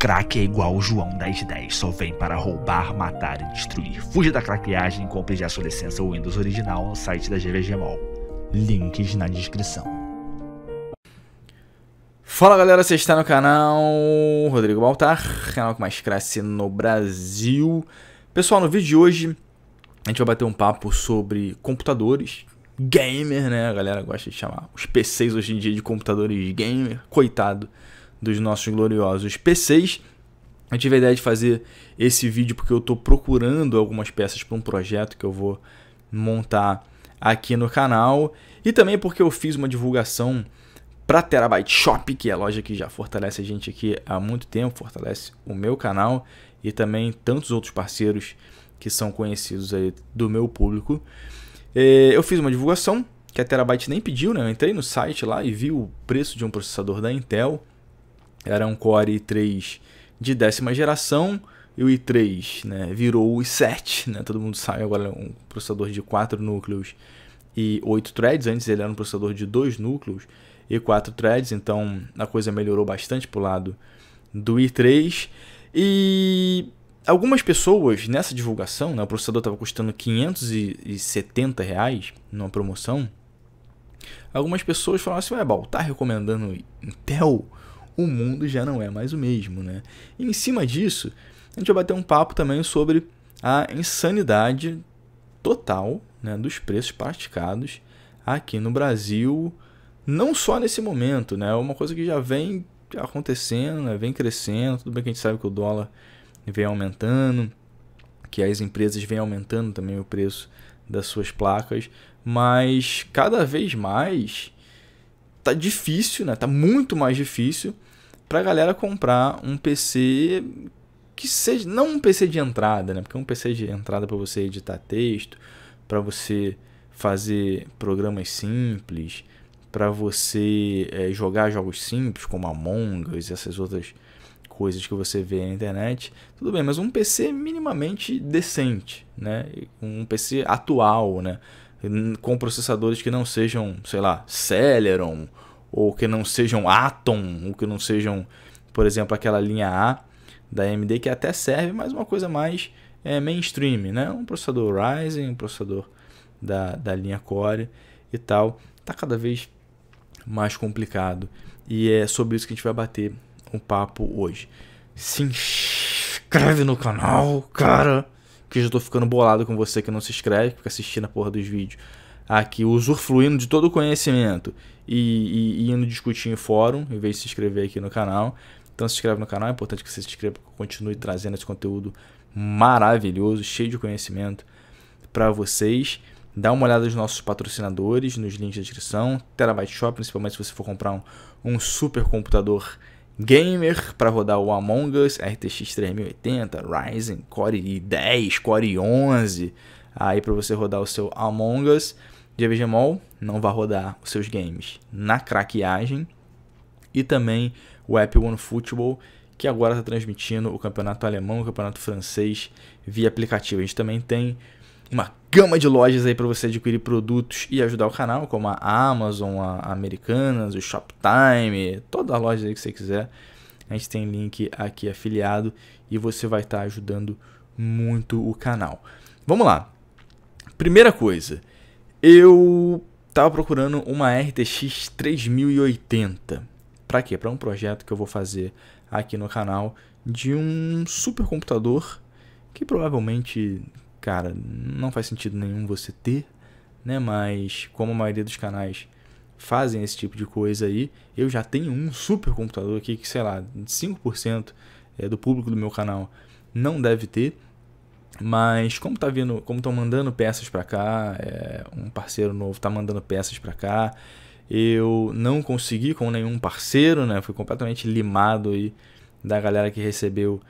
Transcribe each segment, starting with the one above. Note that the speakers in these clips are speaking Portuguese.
Crack é igual o João 1010, só vem para roubar, matar e destruir. Fuja da craqueagem e compre já sua licença Windows original no site da GVG Mall. Links na descrição. Fala galera, você está no canal Rodrigo Baltar, canal que mais cresce no Brasil. Pessoal, no vídeo de hoje a gente vai bater um papo sobre computadores, gamer, né? A galera gosta de chamar os PCs hoje em dia de computadores gamer, coitado dos nossos gloriosos PCs. Eu tive a ideia de fazer esse vídeo porque eu estou procurando algumas peças para um projeto que eu vou montar aqui no canal e também porque eu fiz uma divulgação para Terabyte Shop, que é a loja que já fortalece a gente aqui há muito tempo, fortalece o meu canal e também tantos outros parceiros que são conhecidos aí do meu público. É, eu fiz uma divulgação que a Terabyte nem pediu, né? Eu entrei no site lá e vi o preço de um processador da Intel era um Core i3 de décima geração e o i3 né, virou o i7, né, todo mundo sabe agora é um processador de 4 núcleos e 8 threads, antes ele era um processador de 2 núcleos e 4 threads, então a coisa melhorou bastante pro lado do i3 e algumas pessoas nessa divulgação, né, o processador estava custando 570 reais numa promoção, algumas pessoas falaram assim, ué, Bal, tá recomendando Intel? o mundo já não é mais o mesmo, né? E em cima disso, a gente vai bater um papo também sobre a insanidade total né, dos preços praticados aqui no Brasil, não só nesse momento, né? É uma coisa que já vem acontecendo, né, vem crescendo, tudo bem que a gente sabe que o dólar vem aumentando, que as empresas vêm aumentando também o preço das suas placas, mas cada vez mais tá difícil, né? Tá muito mais difícil pra galera comprar um PC que seja não um PC de entrada, né? Porque um PC de entrada para você editar texto, para você fazer programas simples, para você é, jogar jogos simples como Among Us e essas outras coisas que você vê na internet. Tudo bem, mas um PC minimamente decente, né? Um PC atual, né? Com processadores que não sejam, sei lá, Celeron ou que não sejam Atom, ou que não sejam, por exemplo, aquela linha A da AMD que até serve, mas uma coisa mais é, mainstream, né? Um processador Ryzen, um processador da, da linha Core e tal. Tá cada vez mais complicado. E é sobre isso que a gente vai bater um papo hoje. Se inscreve no canal, cara! Que eu já tô ficando bolado com você que não se inscreve, fica assistindo a porra dos vídeos aqui, usufruindo de todo o conhecimento e, e, e indo discutir em fórum, em vez de se inscrever aqui no canal. Então se inscreve no canal, é importante que você se inscreva, continue trazendo esse conteúdo maravilhoso, cheio de conhecimento para vocês. Dá uma olhada nos nossos patrocinadores, nos links de descrição, Terabyte Shop, principalmente se você for comprar um, um super computador gamer para rodar o Among Us, RTX 3080, Ryzen Core i10, Core i11, aí para você rodar o seu Among Us. JVGMall não vai rodar os seus games na craqueagem. E também o app football que agora está transmitindo o campeonato alemão, o campeonato francês via aplicativo. A gente também tem uma gama de lojas aí para você adquirir produtos e ajudar o canal, como a Amazon, a Americanas, o Shoptime, toda a loja aí que você quiser. A gente tem link aqui afiliado e você vai estar tá ajudando muito o canal. Vamos lá. Primeira coisa, eu tava procurando uma RTX 3080. Para quê? Para um projeto que eu vou fazer aqui no canal de um supercomputador que provavelmente, cara, não faz sentido nenhum você ter, né? Mas como a maioria dos canais fazem esse tipo de coisa aí, eu já tenho um supercomputador aqui que, sei lá, 5% é, do público do meu canal não deve ter. Mas como tá vindo, como estão mandando peças para cá, é, um parceiro novo tá mandando peças para cá. Eu não consegui com nenhum parceiro, né? Fui completamente limado aí da galera que recebeu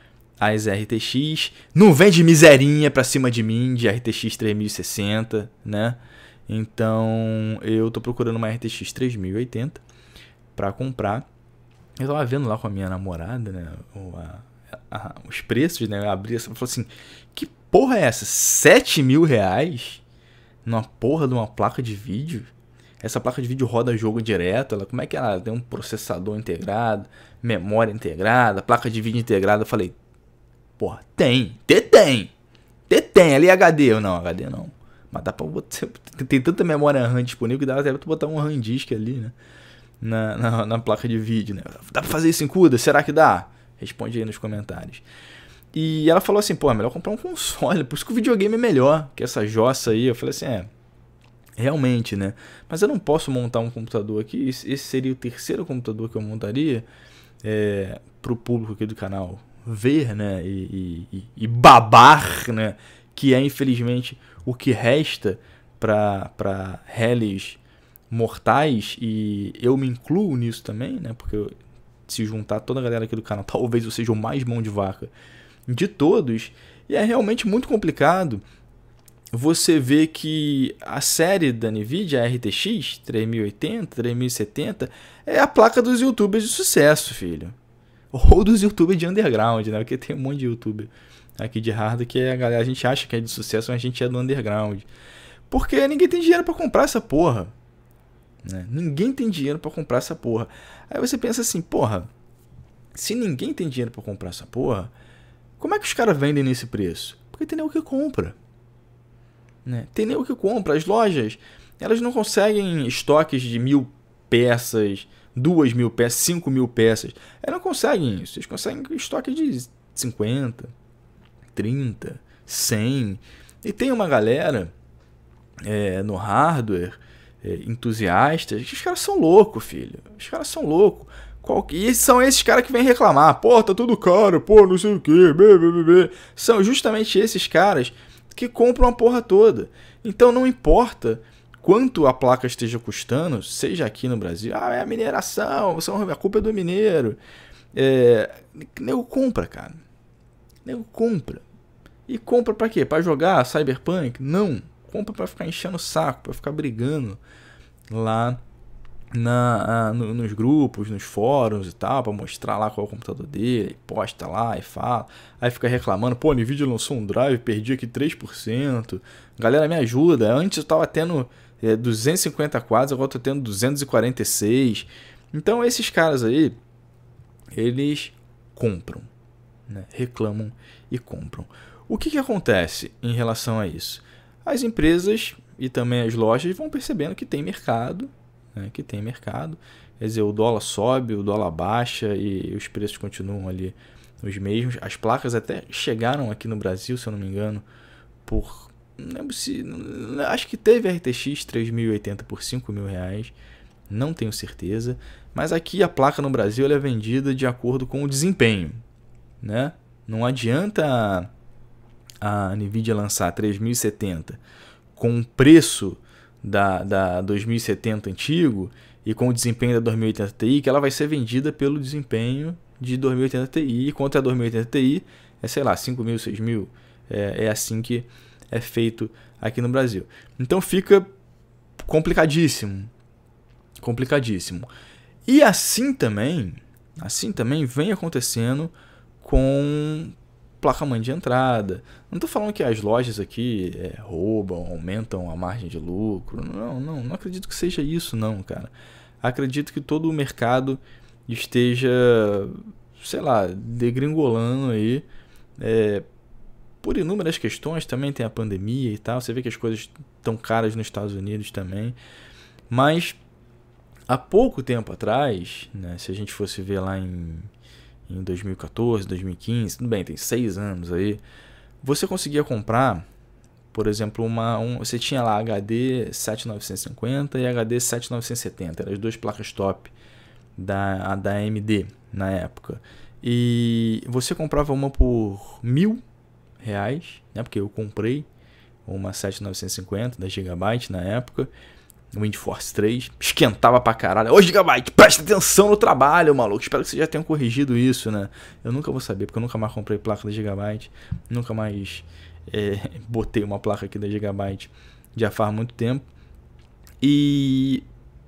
as RTX. Não vende miserinha pra cima de mim de RTX 3060, né? Então eu tô procurando uma RTX 3080 para comprar. Eu tava vendo lá com a minha namorada, né? A a, os preços, né? Eu abri assim, falou assim: que porra é essa? 7 mil reais? Numa porra de uma placa de vídeo? Essa placa de vídeo roda jogo direto, ela, como é que ela tem um processador integrado, memória integrada, placa de vídeo integrada? Eu falei, porra, tem, tem, tem, tem, ali HD, eu não, HD não. Mas dá pra botar, tem tanta memória RAM disponível que dá até pra botar um RAM disk ali, né? Na, na, na, placa de vídeo, né? Dá pra fazer isso em CUDA? Será que dá? Responde aí nos comentários. E ela falou assim, pô, é melhor comprar um console, por isso que o videogame é melhor que essa jossa aí. Eu falei assim, é, realmente, né? Mas eu não posso montar um computador aqui, esse seria o terceiro computador que eu montaria é, para o público aqui do canal ver, né, e, e, e babar, né, que é infelizmente o que resta para rallies mortais, e eu me incluo nisso também, né, porque eu se juntar toda a galera aqui do canal, talvez eu seja o mais mão de vaca de todos. E é realmente muito complicado você ver que a série da Nvidia, a RTX 3080, 3070, é a placa dos youtubers de sucesso, filho. Ou dos youtubers de underground, né? Porque tem um monte de youtuber aqui de hardware que a galera a gente acha que é de sucesso, mas a gente é do underground. Porque ninguém tem dinheiro para comprar essa porra. Né? Ninguém tem dinheiro para comprar essa porra. Aí você pensa assim, porra, se ninguém tem dinheiro para comprar essa porra, como é que os caras vendem nesse preço? Porque tem nem o que compra. Né? Tem o que compra. As lojas, elas não conseguem estoques de mil peças, duas mil peças, cinco mil peças. Elas não conseguem isso. Eles conseguem estoque de 50, 30, 100. E tem uma galera é, no hardware é, entusiastas, os caras são loucos, filho. Os caras são loucos. Qual... E são esses caras que vêm reclamar, pô, tá tudo caro, pô, não sei o que, bê, bê, bê. São justamente esses caras que compram a porra toda. Então não importa quanto a placa esteja custando, seja aqui no Brasil, ah, é a mineração, a culpa é do mineiro. É... Nego compra, cara. Nego compra. E compra para quê? Para jogar Cyberpunk? Não compra para ficar enchendo o saco, para ficar brigando lá na, no, nos grupos, nos fóruns e tal, para mostrar lá qual é o computador dele, posta lá e fala. Aí fica reclamando, pô, Nvidia lançou um drive, perdi aqui 3%. Galera, me ajuda. Antes eu tava tendo é, 250 quadros, agora eu tô tendo 246. Então esses caras aí, eles compram, né? reclamam e compram. O que, que acontece em relação a isso? as empresas e também as lojas vão percebendo que tem mercado, né? que tem mercado. Quer dizer, o dólar sobe, o dólar baixa e os preços continuam ali os mesmos. As placas até chegaram aqui no Brasil, se eu não me engano, por. Não lembro se. Acho que teve RTX 3080 por 5 mil reais. Não tenho certeza. Mas aqui a placa no Brasil é vendida de acordo com o desempenho. Né? Não adianta a NVIDIA lançar 3070 com o preço da, da 2070 antigo e com o desempenho da 2080 Ti, que ela vai ser vendida pelo desempenho de 2080 Ti, contra a 2080 Ti é, sei lá, 5 mil, 6 mil. É, é assim que é feito aqui no Brasil. Então fica complicadíssimo. Complicadíssimo. E assim também, assim também vem acontecendo com placa-mãe de entrada. Não estou falando que as lojas aqui é, roubam, aumentam a margem de lucro. Não, não, não acredito que seja isso, não, cara. Acredito que todo o mercado esteja, sei lá, degringolando aí. É, por inúmeras questões, também tem a pandemia e tal. Você vê que as coisas estão caras nos Estados Unidos também. Mas há pouco tempo atrás, né, se a gente fosse ver lá em em 2014, 2015, tudo bem, tem seis anos aí, você conseguia comprar, por exemplo, uma, um, você tinha lá HD 7950 e HD 7970, eram as duas placas top da, da AMD na época. E você comprava uma por mil reais, né, porque eu comprei uma 7950 da Gigabyte na época, Windforce 3, esquentava pra caralho. Ô Gigabyte, presta atenção no trabalho, maluco. Espero que vocês já tenham corrigido isso, né? Eu nunca vou saber, porque eu nunca mais comprei placa da Gigabyte. Nunca mais é, botei uma placa aqui da Gigabyte já faz muito tempo. E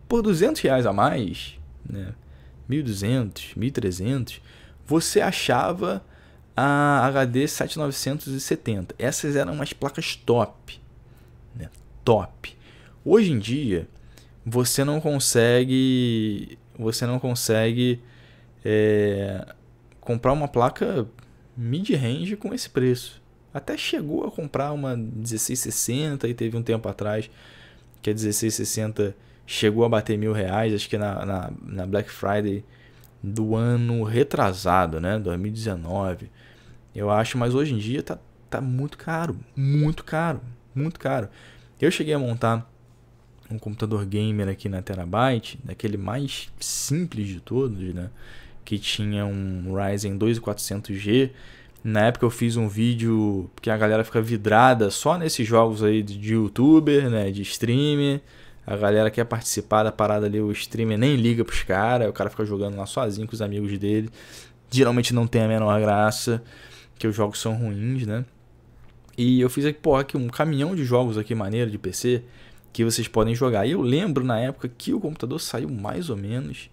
por 200 reais a mais, né? 1.200, 1.300, você achava a HD 7970. Essas eram as placas top, né? Top Hoje em dia, você não consegue. Você não consegue é, comprar uma placa mid-range com esse preço. Até chegou a comprar uma 1660 e teve um tempo atrás que a 1660 chegou a bater mil reais, acho que na, na, na Black Friday do ano retrasado, né? 2019. Eu acho, mas hoje em dia tá, tá muito caro, muito caro, muito caro. Eu cheguei a montar um computador gamer aqui na Terabyte, daquele mais simples de todos, né? Que tinha um Ryzen 2400G. Na época eu fiz um vídeo que a galera fica vidrada só nesses jogos aí de youtuber, né? De streamer. A galera quer participar da parada ali, o streamer nem liga pros caras, o cara fica jogando lá sozinho com os amigos dele. Geralmente não tem a menor graça, que os jogos são ruins, né? E eu fiz aqui, porra, aqui um caminhão de jogos aqui maneiro de PC que vocês podem jogar. E eu lembro na época que o computador saiu mais ou menos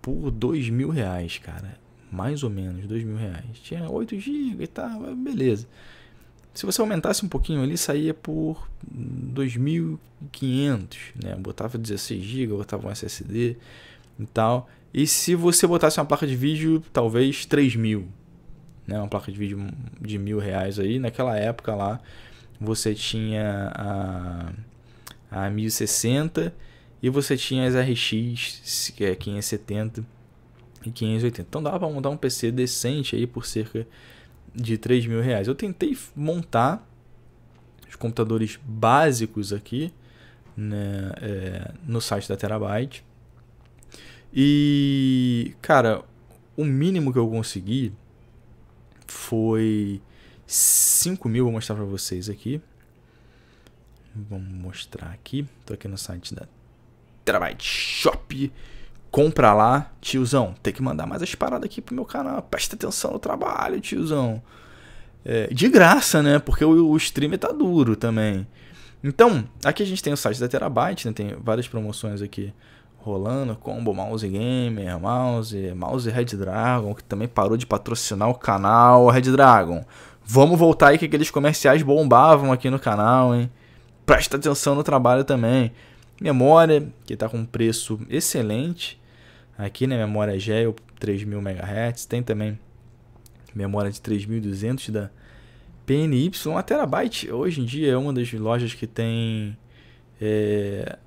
por dois mil reais, cara. Mais ou menos dois mil reais. Tinha 8 GB e tal, beleza. Se você aumentasse um pouquinho ali, saía por 2.500, né? Botava 16 GB, botava um SSD e tal. E se você botasse uma placa de vídeo, talvez 3.000, né? Uma placa de vídeo de mil reais aí. Naquela época lá, você tinha a a 1060 e você tinha as RX 570 é e 580. Então dava para montar um PC decente aí por cerca de 3 mil reais. Eu tentei montar os computadores básicos aqui né, é, no site da Terabyte. E, cara, o mínimo que eu consegui foi 5 mil, vou mostrar para vocês aqui. Vamos mostrar aqui. Tô aqui no site da Terabyte Shop. Compra lá, tiozão. Tem que mandar mais as paradas aqui pro meu canal. Presta atenção no trabalho, tiozão. É, de graça, né? Porque o, o streamer tá duro também. Então, aqui a gente tem o site da Terabyte, né? Tem várias promoções aqui rolando. Combo Mouse Gamer, Mouse, Mouse Red Dragon, que também parou de patrocinar o canal Red Dragon. Vamos voltar aí que aqueles comerciais bombavam aqui no canal, hein? presta atenção no trabalho também. Memória, que está com um preço excelente. Aqui, né, memória GEO 3000 MHz. Tem também memória de 3200 da PNY. A Terabyte, hoje em dia, é uma das lojas que tem é,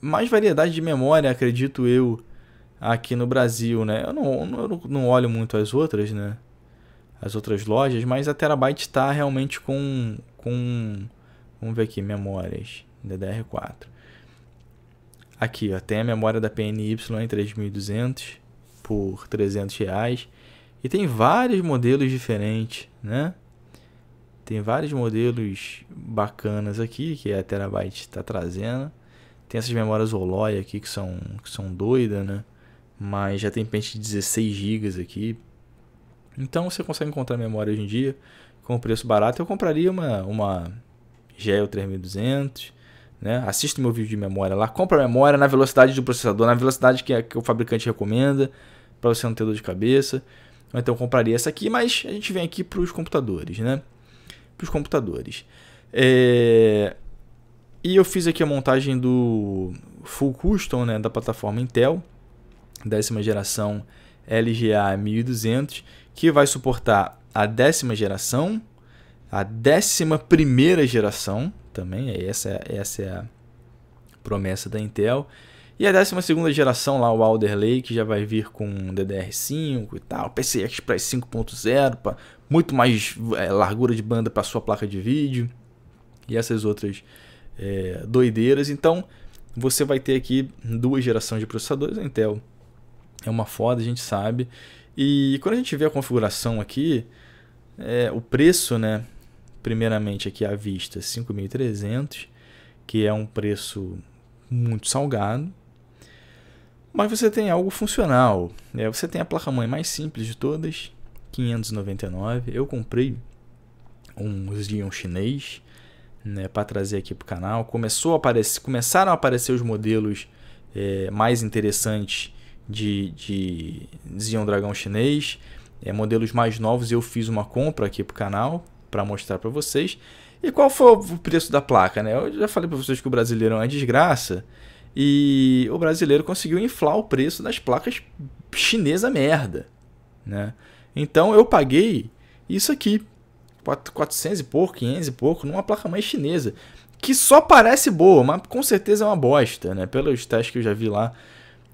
mais variedade de memória, acredito eu, aqui no Brasil, né? Eu não, eu não olho muito as outras, né? As outras lojas, mas a Terabyte está realmente com, com Vamos ver aqui, memórias, DDR4. Aqui, ó, tem a memória da PNY em 3200 por 300 reais. E tem vários modelos diferentes, né? Tem vários modelos bacanas aqui que a Terabyte está trazendo. Tem essas memórias Oloy aqui que são, que são doidas, né? Mas já tem pente de 16 GB aqui. Então você consegue encontrar memória hoje em dia com preço barato. Eu compraria uma, uma GEO 3200. Né? Assista meu vídeo de memória lá. Compra a memória na velocidade do processador, na velocidade que, que o fabricante recomenda, para você não ter dor de cabeça. então compraria essa aqui, mas a gente vem aqui para os computadores, né? Para os computadores. É... E eu fiz aqui a montagem do Full Custom, né? Da plataforma Intel, décima geração LGA 1200, que vai suportar a décima geração a 11 geração também, é essa, é, essa é a promessa da Intel. E a 12 geração lá, o Alder Lake, já vai vir com DDR5 e tal, PCI Express 5.0, muito mais é, largura de banda para sua placa de vídeo e essas outras é, doideiras. Então você vai ter aqui duas gerações de processadores. A Intel é uma foda, a gente sabe. E quando a gente vê a configuração aqui, é, o preço, né? Primeiramente aqui à vista, 5.300, que é um preço muito salgado. Mas você tem algo funcional. Né? Você tem a placa-mãe mais simples de todas, 599. Eu comprei um Xeon chinês né, para trazer aqui para o canal. Começou a aparecer, começaram a aparecer os modelos é, mais interessantes de, de Xeon Dragão chinês, é, modelos mais novos. Eu fiz uma compra aqui para o canal para mostrar para vocês. E qual foi o preço da placa, né? Eu já falei para vocês que o brasileiro é uma desgraça e o brasileiro conseguiu inflar o preço das placas chinesa merda, né? Então eu paguei isso aqui, 400 e pouco, 500 e pouco, numa placa-mãe chinesa, que só parece boa, mas com certeza é uma bosta, né? Pelos testes que eu já vi lá,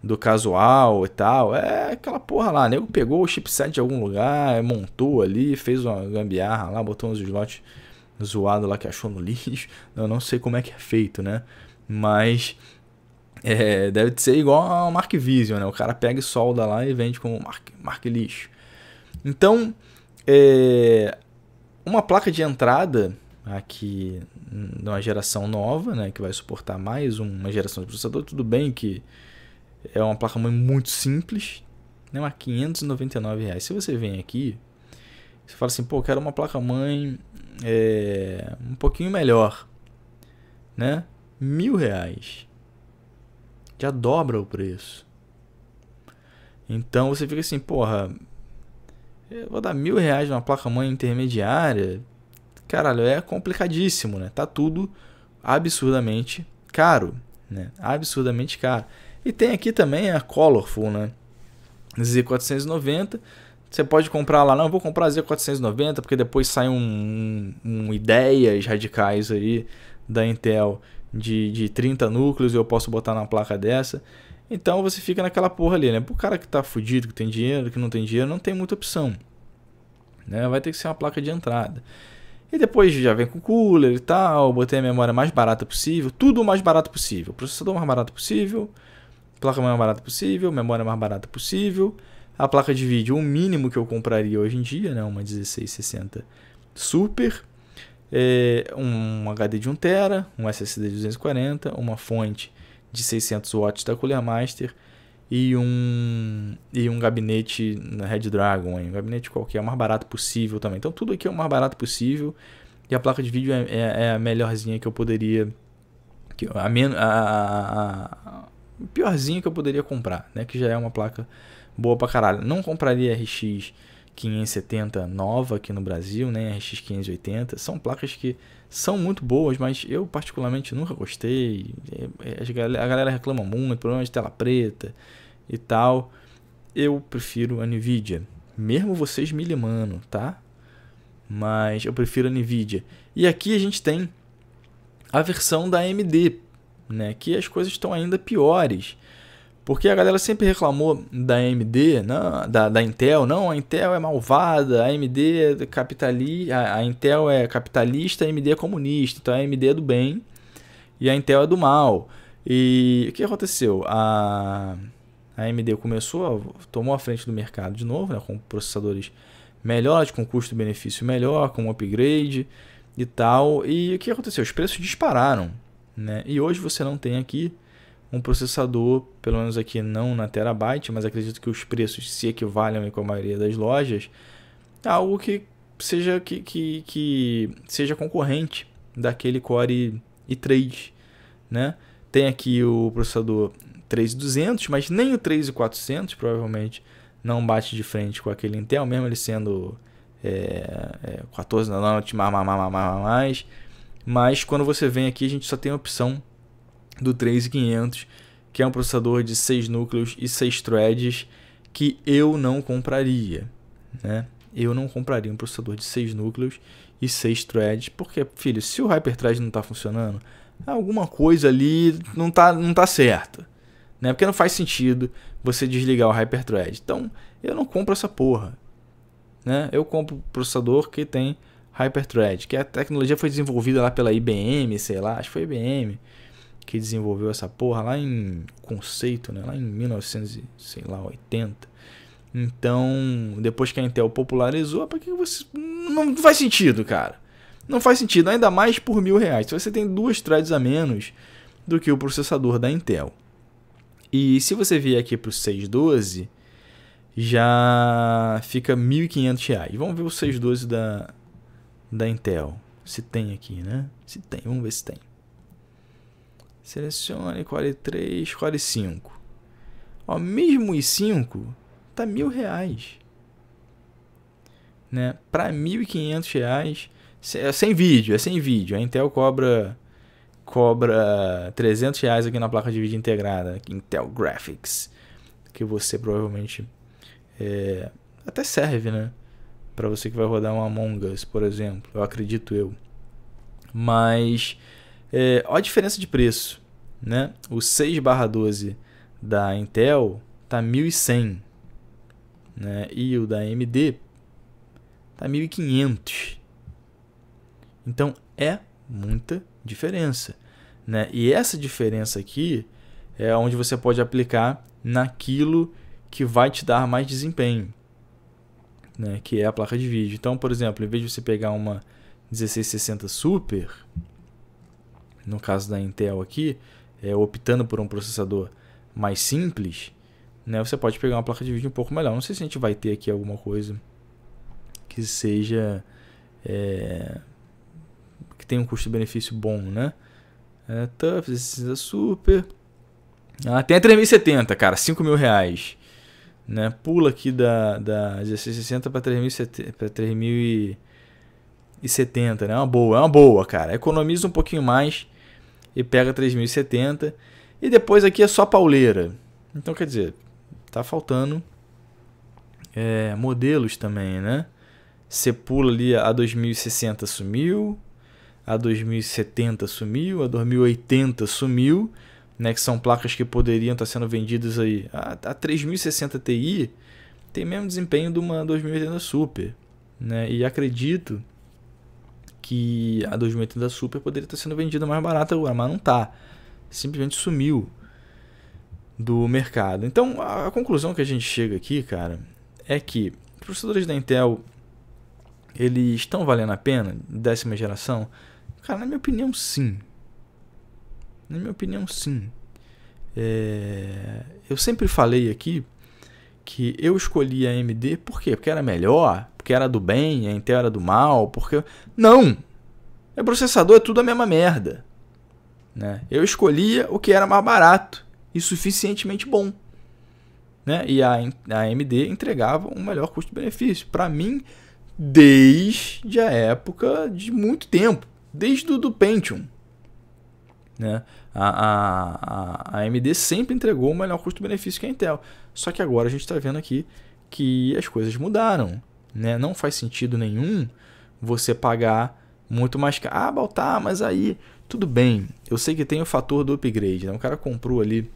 do casual e tal. É aquela porra lá. nego pegou o chipset de algum lugar, montou ali, fez uma gambiarra lá, botou uns slots zoado lá que achou no lixo. Eu não sei como é que é feito, né? Mas é, deve ser igual ao Mark Vision, né? O cara pega e solda lá e vende como Mark, Mark Lixo. Então, é, uma placa de entrada aqui de uma geração nova, né? Que vai suportar mais uma geração de processador. Tudo bem que é uma placa-mãe muito simples, né? Mas 599 reais. Se você vem aqui, você fala assim, pô, quero uma placa-mãe é, um pouquinho melhor, né? Mil reais. Já dobra o preço. Então você fica assim, porra, vou dar mil reais numa placa-mãe intermediária. Caralho, é complicadíssimo, né? Tá tudo absurdamente caro, né? Absurdamente caro. E tem aqui também a Colorful, né? Z490. Você pode comprar lá, não, vou comprar a Z490 porque depois sai um, um, ideias radicais aí da Intel de, de 30 núcleos e eu posso botar na placa dessa. Então você fica naquela porra ali, né? Pro cara que tá fudido, que tem dinheiro, que não tem dinheiro, não tem muita opção. Né? Vai ter que ser uma placa de entrada. E depois já vem com cooler e tal, botei a memória mais barata possível, tudo o mais barato possível, processador mais barato possível, Placa é mais barata possível, memória é mais barata possível. A placa de vídeo, o mínimo que eu compraria hoje em dia, né? Uma 1660 Super. É, um HD de 1TB, um SSD de 240, uma fonte de 600 watts da Cooler Master e um, e um gabinete na Red Dragon, hein? um gabinete qualquer, o mais barato possível também. Então tudo aqui é o mais barato possível e a placa de vídeo é, é, é a melhorzinha que eu poderia... Que, a, men, a, a, a piorzinho que eu poderia comprar, né? Que já é uma placa boa pra caralho. Não compraria RX 570 nova aqui no Brasil, né? RX 580. São placas que são muito boas, mas eu particularmente nunca gostei. É, é, a galera reclama muito, problema de tela preta e tal. Eu prefiro a Nvidia. Mesmo vocês me limando, tá? Mas eu prefiro a Nvidia. E aqui a gente tem a versão da AMD, né? Que as coisas estão ainda piores. Porque a galera sempre reclamou da AMD, não, né, da, da Intel, não, a Intel é malvada, a AMD é capitalista, a, Intel é capitalista, a AMD é comunista, então a AMD é do bem e a Intel é do mal. E o que aconteceu? A, a AMD começou, tomou a frente do mercado de novo, né, com processadores melhores, com custo-benefício melhor, com upgrade e tal. E o que aconteceu? Os preços dispararam. Né? E hoje você não tem aqui um processador, pelo menos aqui não na terabyte, mas acredito que os preços se equivalem com a maioria das lojas, algo que seja que, que, que seja concorrente daquele Core i3, né? Tem aqui o processador 3200, mas nem o 3400 provavelmente não bate de frente com aquele Intel, mesmo ele sendo é, é, 14 nanômetros, mais, mais, mais, mais, mais, mais mas quando você vem aqui, a gente só tem a opção do 3500, que é um processador de 6 núcleos e 6 threads, que eu não compraria, né? Eu não compraria um processador de 6 núcleos e 6 threads, porque, filho, se o Hyperthread não está funcionando, alguma coisa ali não tá, não tá certa, né? Porque não faz sentido você desligar o Hyperthread. Então, eu não compro essa porra, né? Eu compro processador que tem Hyperthread, que a tecnologia foi desenvolvida lá pela IBM, sei lá, acho que foi IBM que desenvolveu essa porra lá em conceito, né, lá em 1900, sei lá, 80. Então, depois que a Intel popularizou, é para que você não faz sentido, cara. Não faz sentido, ainda mais por mil reais. Se você tem duas threads a menos do que o processador da Intel. E se você vier aqui para o 612, já fica 1.500 reais. Vamos ver o 612 da, da Intel. Se tem aqui, né? Se tem, vamos ver se tem. Selecione Core 3, Core 5. Ó, mesmo os 5 tá mil reais. Né? Para mil e quinhentos reais, é sem vídeo, é sem vídeo. A Intel cobra cobra 300 reais aqui na placa de vídeo integrada, Intel Graphics, que você provavelmente é, até serve, né? para você que vai rodar um Among Us, por exemplo, eu acredito eu. Mas é, olha a diferença de preço, né? O 6/12 da Intel tá 1100, né? E o da AMD tá 1500. Então é muita diferença, né? E essa diferença aqui é onde você pode aplicar naquilo que vai te dar mais desempenho né, que é a placa de vídeo. Então, por exemplo, em vez de você pegar uma 1660 Super, no caso da Intel aqui, é, optando por um processador mais simples, né, você pode pegar uma placa de vídeo um pouco melhor. Não sei se a gente vai ter aqui alguma coisa que seja é, que tenha um custo-benefício bom, né? É, Tough, Super. Ah, tem a 3070, cara, 5 mil reais né? Pula aqui da, da 1660 para 3070, né? É uma boa, é uma boa, cara. Economiza um pouquinho mais e pega 3070. E depois aqui é só pauleira. Então, quer dizer, tá faltando é, modelos também, né? Você pula ali a 2060 sumiu, a 2070 sumiu, a 2080 sumiu né, que são placas que poderiam estar sendo vendidas aí a, a 3060 Ti, tem mesmo desempenho de uma 2080 Super, né? E acredito que a 2080 Super poderia estar sendo vendida mais barata agora, mas não está Simplesmente sumiu do mercado. Então, a, a conclusão que a gente chega aqui, cara, é que os processadores da Intel eles estão valendo a pena, décima geração? Cara, na minha opinião, sim. Na minha opinião, sim. É... Eu sempre falei aqui que eu escolhi a AMD por quê? Porque era melhor, porque era do bem, a Intel era do mal, porque. Não! É processador, é tudo a mesma merda. Né? Eu escolhia o que era mais barato e suficientemente bom. Né? E a, a AMD entregava um melhor custo-benefício. Para mim, desde a época de muito tempo. Desde o do Pentium. Né? A, a, a AMD sempre entregou o melhor custo-benefício que a Intel. Só que agora a gente está vendo aqui que as coisas mudaram. Né? Não faz sentido nenhum você pagar muito mais caro. Ah, Baltar, mas aí tudo bem. Eu sei que tem o fator do upgrade. Né? O cara comprou ali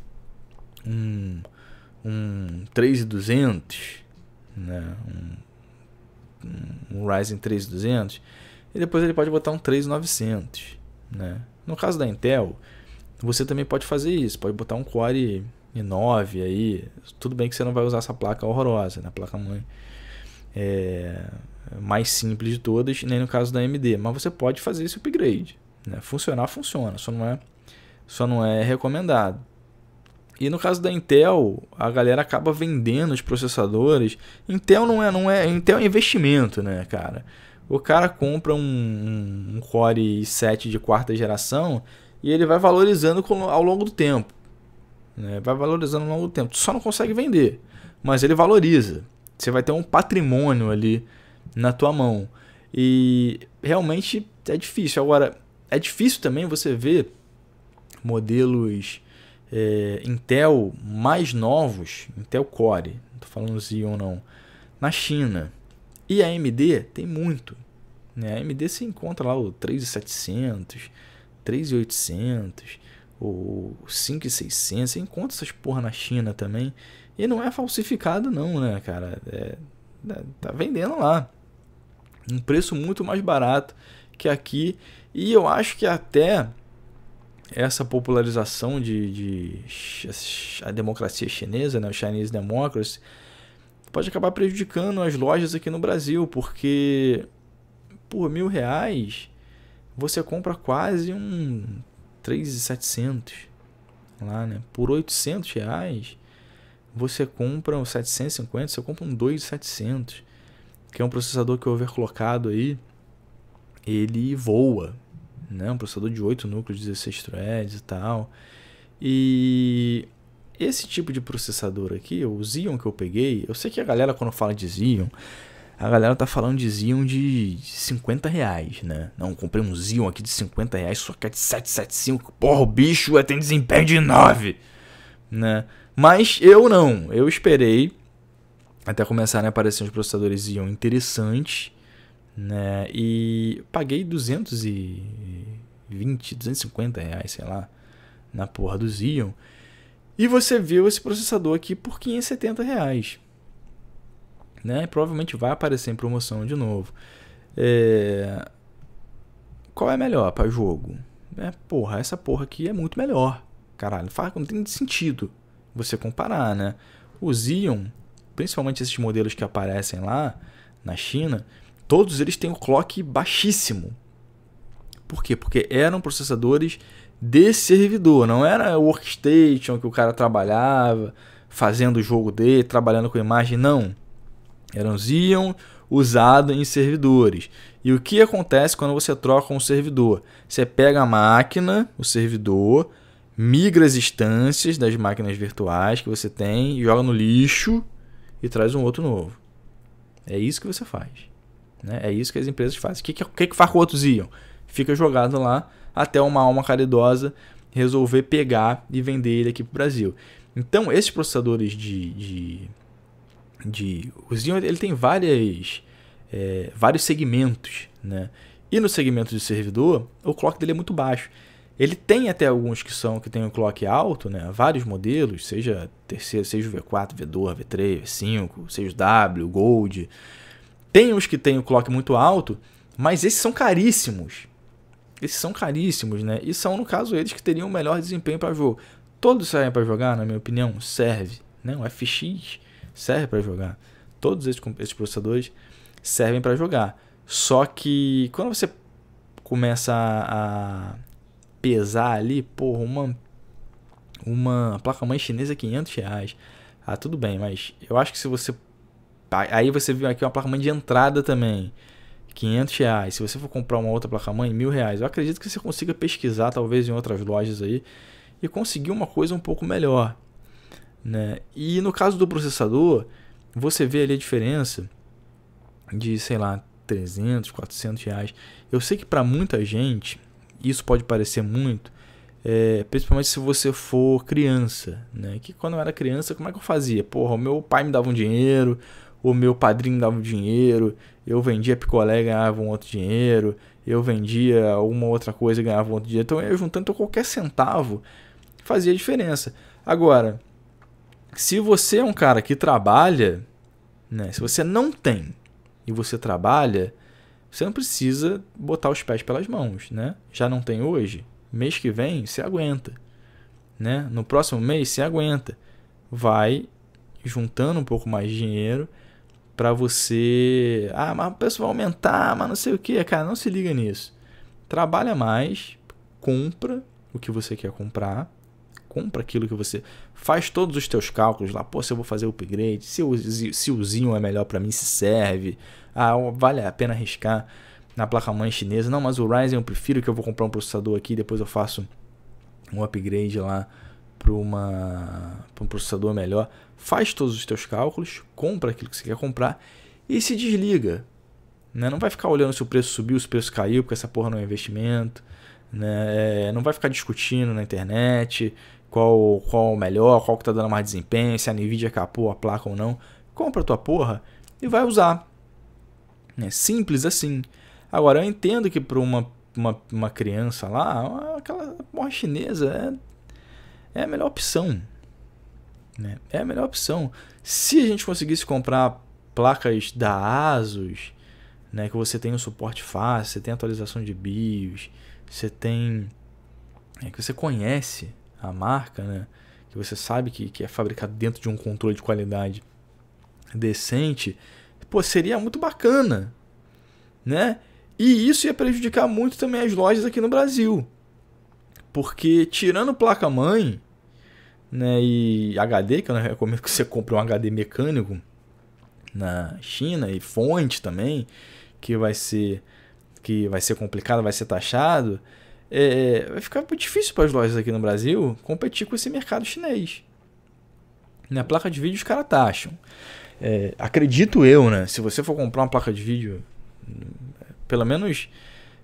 um, um 3200, né? um, um Ryzen 3200, e depois ele pode botar um 3900. Né? No caso da Intel, você também pode fazer isso, pode botar um Core i9 aí, tudo bem que você não vai usar essa placa horrorosa, né? a placa mãe é mais simples de todas, nem no caso da AMD, mas você pode fazer esse upgrade. Né? Funcionar, funciona, só não, é, só não é recomendado. E no caso da Intel, a galera acaba vendendo os processadores. Intel não é, não é, Intel é investimento, né, cara? O cara compra um, um, Core i7 de quarta geração e ele vai valorizando ao longo do tempo. Né? Vai valorizando ao longo do tempo. Tu só não consegue vender, mas ele valoriza. Você vai ter um patrimônio ali na tua mão. E realmente é difícil. Agora, é difícil também você ver modelos é, Intel mais novos, Intel Core, não tô falando Xeon não, na China. E a AMD tem muito. Né? A AMD se encontra lá o 3700, 3800, o 5600. Você encontra essas porra na China também. E não é falsificado, não, né, cara? É, né, tá vendendo lá. Um preço muito mais barato que aqui. E eu acho que até essa popularização de, de, a democracia chinesa, né, o Chinese Democracy, pode acabar prejudicando as lojas aqui no Brasil, porque por mil reais você compra quase um 3,700 lá, né? Por 800 reais você compra um 750, você compra um 2,700, que é um processador que é overclockado aí, ele voa, né? Um processador de 8 núcleos, 16 threads e tal. E esse tipo de processador aqui, o Xeon que eu peguei, eu sei que a galera quando fala de Xeon, a galera tá falando de Xeon de 50 reais, né? Não, comprei um Xeon aqui de 50 reais, só que é de 775, porra, o bicho é, tem desempenho de 9, né? Mas eu não, eu esperei até começarem né, a aparecer uns processadores Xeon interessantes, né? E paguei 220, 250 reais, sei lá, na porra do Xeon. E você viu esse processador aqui por 570 reais. Né? Provavelmente vai aparecer em promoção de novo. É... Qual é melhor para jogo? É, porra, essa porra aqui é muito melhor. Caralho, não tem sentido você comparar, né? O Xeon, principalmente esses modelos que aparecem lá na China, todos eles têm o um clock baixíssimo. Por quê? Porque eram processadores desse servidor, não era workstation que o cara trabalhava, fazendo o jogo dele, trabalhando com imagem, não. eram um Xeon usado em servidores. E o que acontece quando você troca um servidor? Você pega a máquina, o servidor, migra as instâncias das máquinas virtuais que você tem, joga no lixo e traz um outro novo. É isso que você faz. Né? É isso que as empresas fazem. O que, que, que, faz com outros outro Xeon? Fica jogado lá até uma alma caridosa resolver pegar e vender ele aqui para o Brasil. Então, esses processadores de. de, de o Xeon ele tem várias, é, vários segmentos. Né? E no segmento de servidor, o clock dele é muito baixo. Ele tem até alguns que são que tem um clock alto, né? vários modelos, seja terceiro, seja o V4, V2, V3, V5, seja o W, Gold. Tem os que tem o clock muito alto, mas esses são caríssimos. Esses são caríssimos, né? E são, no caso, eles que teriam o melhor desempenho para jogo. Todos servem para jogar, na minha opinião, serve. Né? O FX serve para jogar. Todos esses, esses processadores servem para jogar. Só que quando você começa a, a pesar ali, porra, uma, uma placa-mãe chinesa é 500 reais. Ah, tudo bem, mas eu acho que se você... Aí você viu aqui uma placa-mãe de entrada também. 500 reais. Se você for comprar uma outra placa-mãe, mil reais. Eu acredito que você consiga pesquisar, talvez, em outras lojas aí e conseguir uma coisa um pouco melhor. Né? E no caso do processador, você vê ali a diferença de, sei lá, 300, 400 reais. Eu sei que para muita gente isso pode parecer muito, é, principalmente se você for criança, né? Que quando eu era criança, como é que eu fazia? Porra, o meu pai me dava um dinheiro, o meu padrinho dava dinheiro, eu vendia picolé e ganhava um outro dinheiro, eu vendia alguma outra coisa e ganhava um outro dinheiro. Então eu juntando qualquer centavo fazia diferença. Agora, se você é um cara que trabalha, né, se você não tem e você trabalha, você não precisa botar os pés pelas mãos, né? Já não tem hoje, mês que vem você aguenta, né? No próximo mês você aguenta. Vai juntando um pouco mais de dinheiro para você. Ah, mas o preço vai aumentar, mas não sei o que. Cara, não se liga nisso. Trabalha mais, compra o que você quer comprar, compra aquilo que você. Faz todos os teus cálculos lá. Pô, se eu vou fazer upgrade, se o, se o Zinho é melhor para mim, se serve. Ah, vale a pena arriscar na placa-mãe chinesa. Não, mas o Ryzen eu prefiro que eu vou comprar um processador aqui, depois eu faço um upgrade lá para um processador melhor, faz todos os teus cálculos, compra aquilo que você quer comprar e se desliga. Né? Não vai ficar olhando se o preço subiu, se o preço caiu, porque essa porra não é investimento. Né? É, não vai ficar discutindo na internet qual, qual é o melhor, qual que tá dando mais desempenho, se a Nvidia capou a placa ou não. Compra a tua porra e vai usar. É simples assim. Agora, eu entendo que para uma, uma, uma, criança lá, aquela porra chinesa é é a melhor opção. Né? É a melhor opção. Se a gente conseguisse comprar placas da ASUS, né, que você tem um suporte fácil, você tem atualização de BIOS, você tem. É, que você conhece a marca, né? que você sabe que, que é fabricado dentro de um controle de qualidade decente, pô, seria muito bacana, né? E isso ia prejudicar muito também as lojas aqui no Brasil. Porque tirando placa-mãe, né? E HD, que eu não recomendo que você compre um HD mecânico na China e fonte também, que vai ser que vai ser complicado, vai ser taxado, é, vai ficar difícil para as lojas aqui no Brasil competir com esse mercado chinês. Na placa de vídeo os caras taxam. É, acredito eu, né? Se você for comprar uma placa de vídeo, pelo menos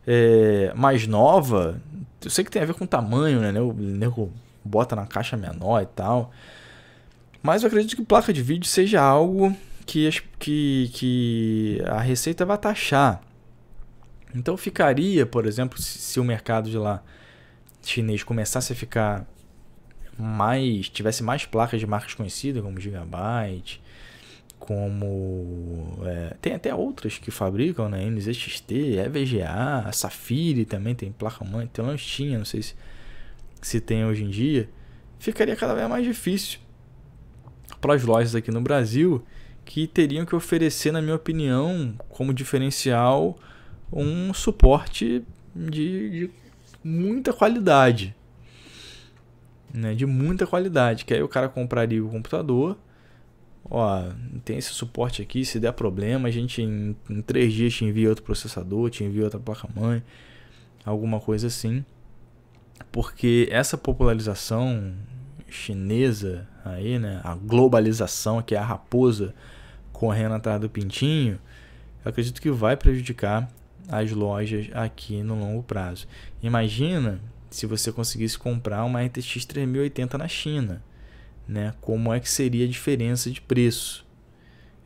é, mais nova, eu sei que tem a ver com tamanho, né? né o nego bota na caixa menor e tal. Mas eu acredito que placa de vídeo seja algo que, que, que a Receita vai taxar. Então ficaria, por exemplo, se, se o mercado de lá chinês começasse a ficar mais tivesse mais placas de marcas conhecidas como Gigabyte, como é, tem até outras que fabricam, né? NZXT, EVGA, é a Safiri também tem placa mãe, tem lanche tinha, não sei se que se tem hoje em dia, ficaria cada vez mais difícil para as lojas aqui no Brasil que teriam que oferecer, na minha opinião, como diferencial, um suporte de, de muita qualidade. Né? De muita qualidade. Que aí o cara compraria o computador. Ó, tem esse suporte aqui, se der problema, a gente em, em três dias te envia outro processador, te envia outra placa-mãe, alguma coisa assim porque essa popularização chinesa aí, né, a globalização, que é a raposa correndo atrás do pintinho, eu acredito que vai prejudicar as lojas aqui no longo prazo. Imagina se você conseguisse comprar uma RTX 3080 na China, né? Como é que seria a diferença de preço?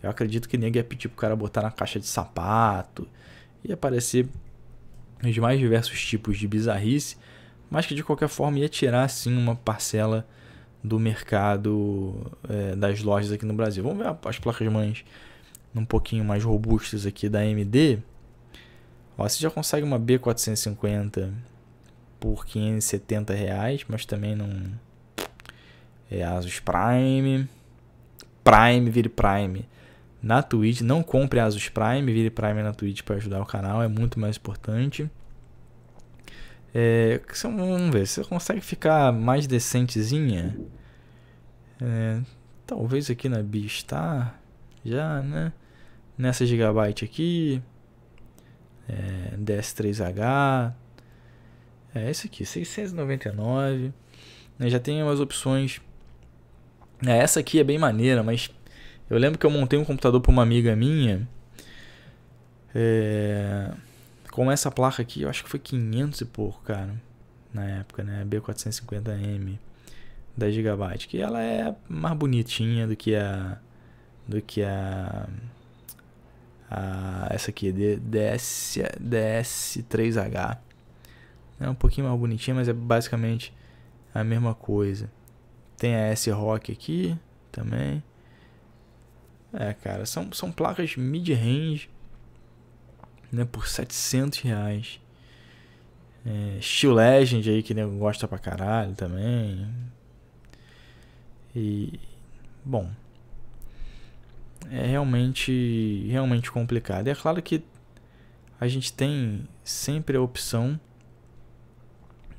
Eu acredito que ninguém ia é pedir pro cara botar na caixa de sapato, ia aparecer os mais diversos tipos de bizarrice mas que de qualquer forma ia tirar sim uma parcela do mercado é, das lojas aqui no Brasil. Vamos ver as placas mães um pouquinho mais robustas aqui da AMD. Ó, você já consegue uma B450 por 570 reais, mas também não é Asus Prime, Prime vire Prime na Twitch, não compre Asus Prime, vire Prime na Twitch para ajudar o canal, é muito mais importante. É, vamos ver, você consegue ficar mais decentezinha? É, talvez aqui na Bistar, já, né? Nessa gigabyte aqui, é, DS3H, é esse aqui, 699. Né, já tem umas opções. É, essa aqui é bem maneira, mas eu lembro que eu montei um computador para uma amiga minha. É, com essa placa aqui, eu acho que foi 500 e pouco, cara, na época, né? B450M 10 GB, que ela é mais bonitinha do que a do que a, a essa aqui, DS, DS3H. É um pouquinho mais bonitinha, mas é basicamente a mesma coisa. Tem a S-Rock aqui também. É, cara, são, são placas mid-range né, por 700 reais. É, Steel Legend aí, que nego gosta pra caralho também. E, bom, é realmente, realmente complicado. E é claro que a gente tem sempre a opção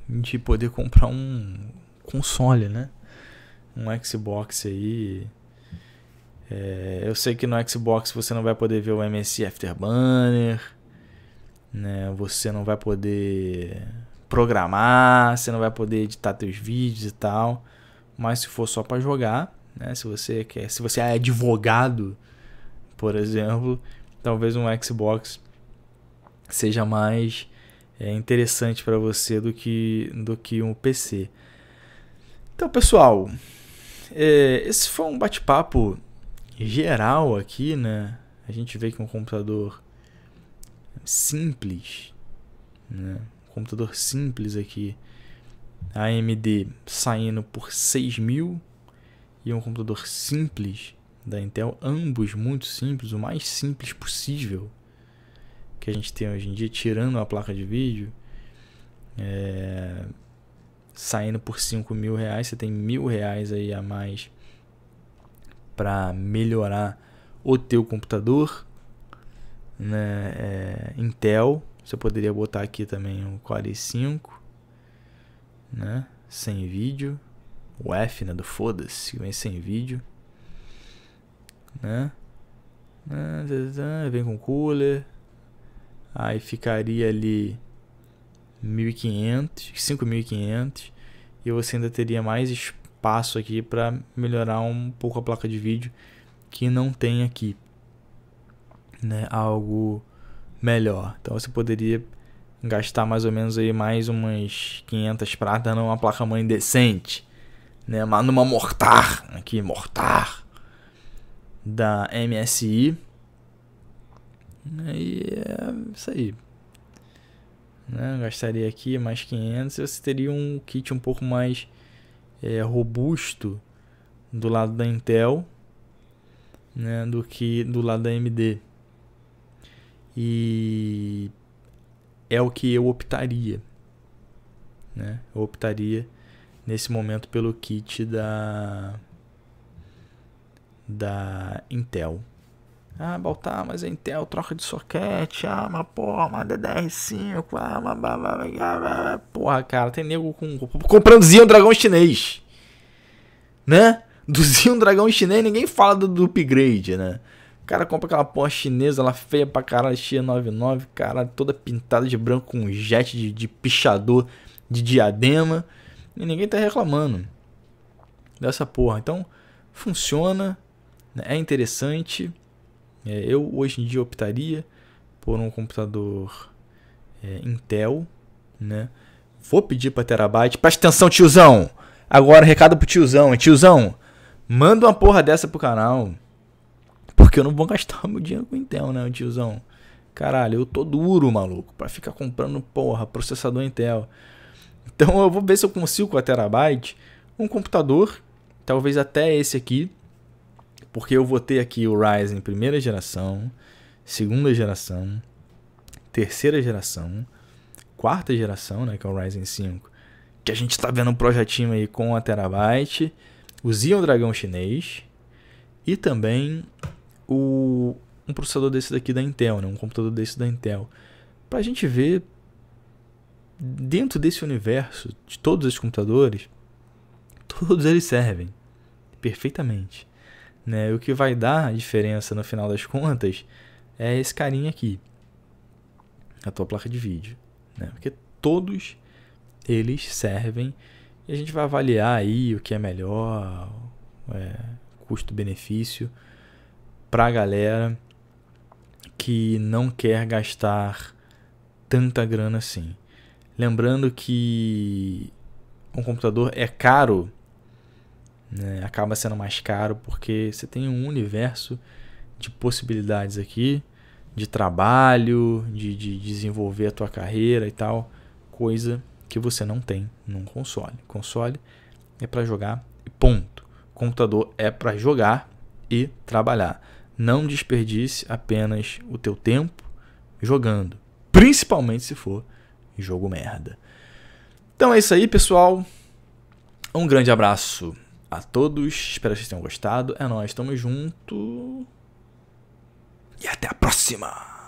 de poder comprar um console, né? Um Xbox aí. É, eu sei que no Xbox você não vai poder ver o MSC Afterburner né? Você não vai poder programar, você não vai poder editar teus vídeos e tal. Mas se for só para jogar, né? Se você quer, se você é advogado, por exemplo, talvez um Xbox seja mais é, interessante para você do que do que um PC. Então, pessoal, é, esse foi um bate-papo geral aqui, né? A gente vê que um computador simples, né? um computador simples aqui, a AMD saindo por 6 mil e um computador simples da Intel, ambos muito simples, o mais simples possível que a gente tem hoje em dia, tirando a placa de vídeo, é, saindo por 5 mil reais, você tem mil reais aí a mais para melhorar o teu computador né, é, Intel, você poderia botar aqui também o Core i5, né, sem vídeo, o F, né, do foda-se, vem sem vídeo, né, ah, vem com cooler, aí ficaria ali 1500, 5500 e você ainda teria mais espaço aqui para melhorar um pouco a placa de vídeo que não tem aqui né, algo melhor. Então você poderia gastar mais ou menos aí mais umas 500 pratas numa placa-mãe decente, né, mas numa mortar, aqui mortar da MSI. Né, e é isso aí. Né? Gastaria aqui mais 500 e você teria um kit um pouco mais é, robusto do lado da Intel né? do que do lado da AMD. E é o que eu optaria. Né? Eu optaria nesse momento pelo kit da da Intel. Ah, Baltar, mas a Intel troca de soquete, ah, mas porra, uma DDR5, ah, mas, blá, blá, blá, porra, cara, tem nego com, comprando Xeon Dragão chinês, né? Do Xeon Dragão chinês ninguém fala do, do upgrade, né? cara compra aquela porra chinesa lá feia pra caralho, Xia 99, cara toda pintada de branco com um jet de, de pichador de diadema. E ninguém tá reclamando dessa porra. Então, funciona, né, é interessante. É, eu hoje em dia optaria por um computador é, Intel, né? Vou pedir pra terabyte. Presta atenção, tiozão! Agora, recado pro tiozão. Tiozão, manda uma porra dessa pro canal. Porque eu não vou gastar meu dinheiro com Intel, né, tiozão? Caralho, eu tô duro, maluco, para ficar comprando, porra, processador Intel. Então eu vou ver se eu consigo com a terabyte um computador, talvez até esse aqui, porque eu vou ter aqui o Ryzen primeira geração, segunda geração, terceira geração, quarta geração, né, que é o Ryzen 5, que a gente tá vendo um projetinho aí com a terabyte, o Xeon Dragão chinês e também o, um processador desse daqui da Intel, né? um computador desse da Intel, para a gente ver dentro desse universo de todos os computadores, todos eles servem perfeitamente. Né? O que vai dar a diferença no final das contas é esse carinha aqui, a tua placa de vídeo, né? porque todos eles servem e a gente vai avaliar aí o que é melhor, é, custo-benefício para a galera que não quer gastar tanta grana assim. Lembrando que um computador é caro, né? acaba sendo mais caro porque você tem um universo de possibilidades aqui, de trabalho, de, de desenvolver a tua carreira e tal, coisa que você não tem num console. Console é para jogar e ponto. Computador é para jogar e trabalhar não desperdice apenas o teu tempo jogando, principalmente se for jogo merda. Então é isso aí, pessoal. Um grande abraço a todos. Espero que vocês tenham gostado. É nós, tamo junto. E até a próxima.